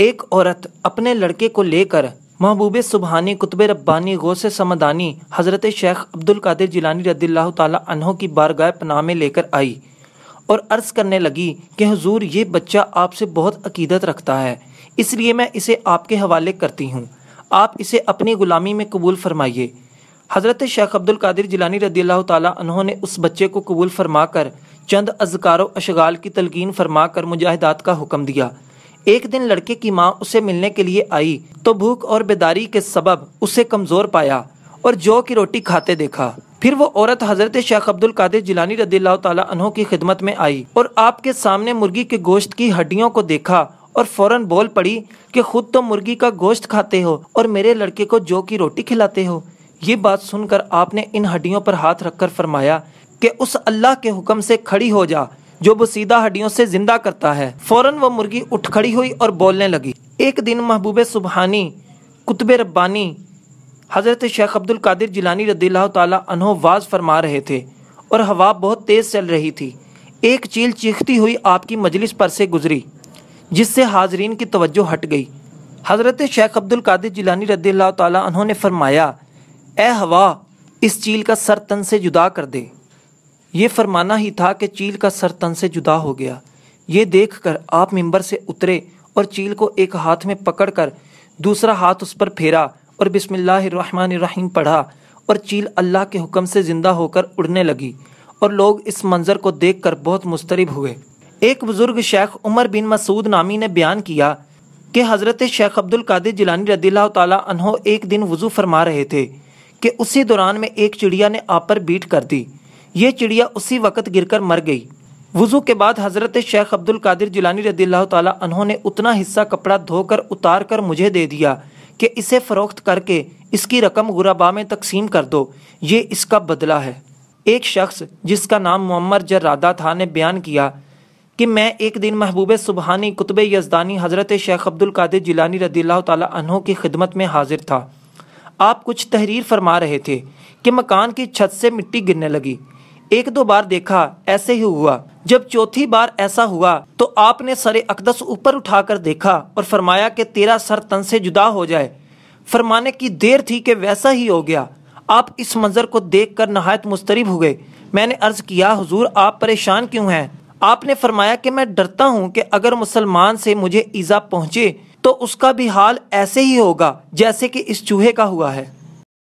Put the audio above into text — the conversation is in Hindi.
एक औरत अपने लड़के को लेकर महबूब सुबहानी कुतब रब्बानी गौसे समदानी हज़रत शेख अब्दुल कादिर जिलानी रदील्ला की बारगाह पनाह में लेकर आई और अर्ज़ करने लगी कि हजूर ये बच्चा आपसे बहुत अकीदत रखता है इसलिए मैं इसे आपके हवाले करती हूँ आप इसे अपनी ग़ुलामी में कबूल फरमाइए हज़रत शेख अब्दुल कादिर जिलानी रदी अल्लाह ने उस बच्चे को कबूल फरमा कर चंद अजकार अशगाल की तलकिन फरमा कर मुजाहिदात का हुक्म दिया एक दिन लड़के की माँ उसे मिलने के लिए आई तो भूख और बेदारी के सबब उसे कमजोर पाया और जौ की रोटी खाते देखा फिर वो औरत हजरत शेख अब्दुल कादिर जिलानी रदी तहों की खिदमत में आई और आपके सामने मुर्गी के गोश्त की हड्डियों को देखा और फौरन बोल पड़ी कि खुद तो मुर्गी का गोश्त खाते हो और मेरे लड़के को जौ की रोटी खिलाते हो ये बात सुनकर आपने इन हड्डियों पर हाथ रखकर फरमाया कि उस अल्लाह के हुक्म से खड़ी हो जा जो बसीदा हड्डियों से जिंदा करता है फौरन वह मुर्गी उठ खड़ी हुई और बोलने लगी एक दिन महबूब सुबहानी कुतब रब्बानी हज़रत शेख अब्दुल कादिर जिलानी रदील्ला तनो वाज फरमा रहे थे और हवा बहुत तेज़ चल रही थी एक चील चीखती हुई आपकी मजलिस पर से गुजरी जिससे हाजरीन की तवज्जो हट गई हज़रत शेख अब्दुल कादिर जिलानी रदील्ला तनों ने फरमाया ए हवा इस चील का सर तन से जुदा कर दे ये फरमाना ही था कि चील का सर तन से जुदा हो गया ये देख कर आप मिंबर से उतरे और चील को एक हाथ में पकड़ कर दूसरा हाथ उस पर फेरा और बिसमीम पढ़ा और चील अल्लाह के हुक्म से ज़िंदा होकर उड़ने लगी और लोग इस मंज़र को देख कर बहुत मुस्तरब हुए एक बुज़ुर्ग शेख उमर बिन मसूद नामी ने बयान किया कि हज़रत शेख अब्दुल कादिर जिलानी रदी तहो एक दिन वज़ू फरमा रहे थे कि उसी दौरान में एक चिड़िया ने आप पर बीट कर दी ये चिड़िया उसी वक़्त गिरकर मर गई वज़ू के बाद हज़रत शेख अब्दुल कादिर जिलानी रदी तहों ने उतना हिस्सा कपड़ा धोकर उतार कर मुझे दे दिया कि इसे फ़रोख्त करके इसकी रकम गुराबा में तकसीम कर दो ये इसका बदला है एक शख्स जिसका नाम मम्मर जर्रादा था ने बयान किया कि मैं एक दिन महबूब सुबहानी कुतब यजदानी हज़रत शेख अब्दुल कादिर जिलानी रदी तहों की खिदमत में हाजिर था आप कुछ तहरीर फरमा रहे थे कि मकान की छत से मिट्टी गिरने लगी एक दो बार देखा ऐसे ही हुआ जब चौथी बार ऐसा हुआ तो आपने सरे अकदस ऊपर उठाकर देखा और फरमाया कि तेरा सर तन से जुदा हो जाए फरमाने की देर थी कि वैसा ही हो गया आप इस मंजर को देख कर नहायत मुस्तरब गए मैंने अर्ज किया हुजूर आप परेशान क्यों हैं आपने फरमाया कि मैं डरता हूँ कि अगर मुसलमान से मुझे ईज़ा पहुँचे तो उसका भी हाल ऐसे ही होगा जैसे कि इस चूहे का हुआ है